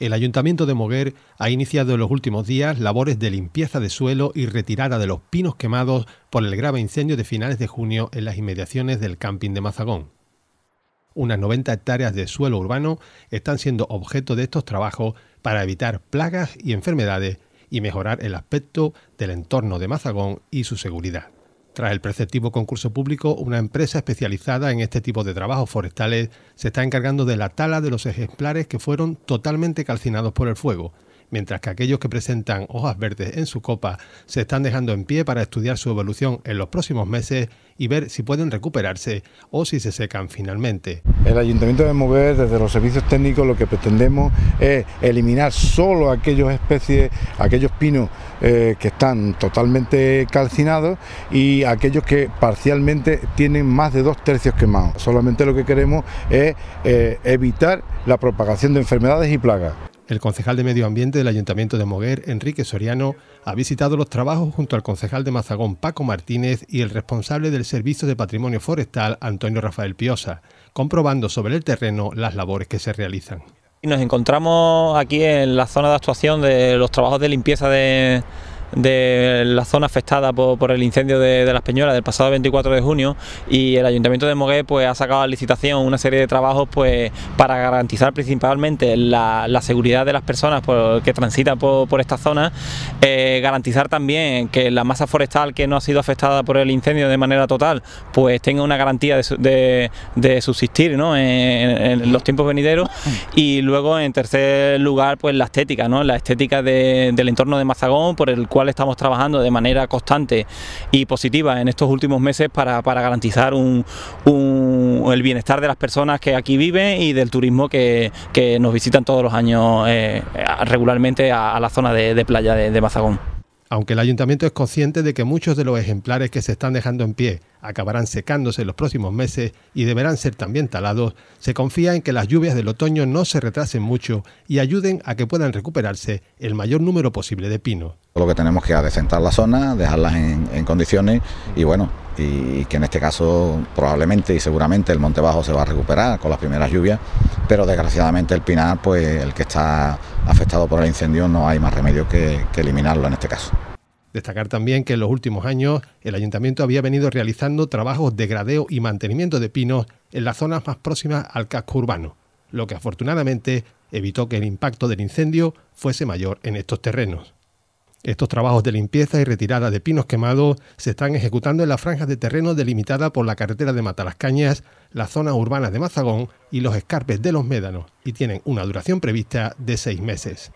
el Ayuntamiento de Moguer ha iniciado en los últimos días labores de limpieza de suelo y retirada de los pinos quemados por el grave incendio de finales de junio en las inmediaciones del camping de Mazagón. Unas 90 hectáreas de suelo urbano están siendo objeto de estos trabajos para evitar plagas y enfermedades y mejorar el aspecto del entorno de Mazagón y su seguridad. Tras el preceptivo concurso público, una empresa especializada en este tipo de trabajos forestales se está encargando de la tala de los ejemplares que fueron totalmente calcinados por el fuego mientras que aquellos que presentan hojas verdes en su copa se están dejando en pie para estudiar su evolución en los próximos meses y ver si pueden recuperarse o si se secan finalmente. El Ayuntamiento de Mover, desde los servicios técnicos, lo que pretendemos es eliminar solo aquellas especies, aquellos pinos eh, que están totalmente calcinados y aquellos que parcialmente tienen más de dos tercios quemados. Solamente lo que queremos es eh, evitar la propagación de enfermedades y plagas. El concejal de Medio Ambiente del Ayuntamiento de Moguer, Enrique Soriano, ha visitado los trabajos junto al concejal de Mazagón, Paco Martínez, y el responsable del Servicio de Patrimonio Forestal, Antonio Rafael Piosa, comprobando sobre el terreno las labores que se realizan. Nos encontramos aquí en la zona de actuación de los trabajos de limpieza de, de la zona afectada por, el incendio de, las Peñuelas del pasado 24 de junio y el Ayuntamiento de Mogué pues, ha sacado a licitación una serie de trabajos pues, para garantizar principalmente la, seguridad de las personas pues, que transitan por, esta zona, eh, garantizar también que la masa forestal que no ha sido afectada por el incendio de manera total pues tenga una garantía de, de, subsistir ¿no? en, los tiempos venideros y luego en tercer lugar pues la estética, ¿no? la estética del entorno de Mazagón por el cual estamos trabajando de manera constante y positiva en estos últimos meses para, garantizar el bienestar de las personas que aquí viven y del turismo que, que nos visitan todos los años eh, regularmente a, la zona de, playa de Mazagón. Aunque el ayuntamiento es consciente de que muchos de los ejemplares que se están dejando en pie acabarán secándose en los próximos meses y deberán ser también talados, se confía en que las lluvias del otoño no se retrasen mucho y ayuden a que puedan recuperarse el mayor número posible de pinos. Lo que tenemos que adecentar la zona, dejarlas en, condiciones y bueno, y, que en este caso probablemente y seguramente el Monte Bajo se va a recuperar con las primeras lluvias, pero desgraciadamente el pinar, pues el que está afectado por el incendio, no hay más remedio que eliminarlo en este caso. Destacar también que en los últimos años el ayuntamiento había venido realizando trabajos de gradeo y mantenimiento de pinos en las zonas más próximas al casco urbano, lo que afortunadamente evitó que el impacto del incendio fuese mayor en estos terrenos. Estos trabajos de limpieza y retirada de pinos quemados se están ejecutando en las franjas de terreno delimitada por la carretera de Matalascañas, las zonas urbanas de Mazagón y los escarpes de los Médanos, y tienen una duración prevista de seis meses.